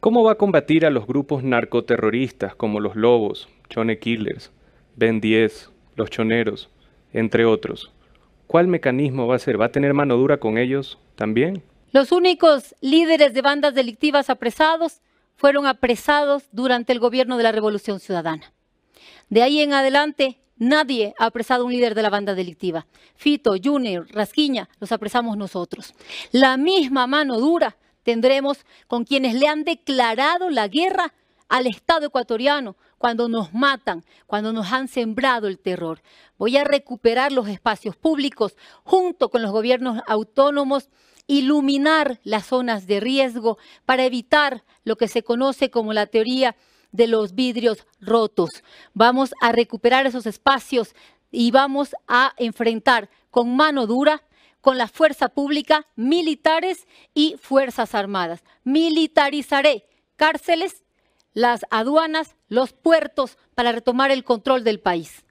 ¿Cómo va a combatir a los grupos narcoterroristas como los Lobos, Chone Killers, Ben 10, los Choneros, entre otros? ¿Cuál mecanismo va a ser? ¿Va a tener mano dura con ellos también? Los únicos líderes de bandas delictivas apresados fueron apresados durante el gobierno de la Revolución Ciudadana. De ahí en adelante, nadie ha apresado a un líder de la banda delictiva. Fito, Junior, Rasquiña, los apresamos nosotros. La misma mano dura tendremos con quienes le han declarado la guerra al Estado ecuatoriano cuando nos matan, cuando nos han sembrado el terror. Voy a recuperar los espacios públicos junto con los gobiernos autónomos, iluminar las zonas de riesgo para evitar lo que se conoce como la teoría de los vidrios rotos. Vamos a recuperar esos espacios y vamos a enfrentar con mano dura con la fuerza pública, militares y fuerzas armadas. Militarizaré cárceles, las aduanas, los puertos para retomar el control del país.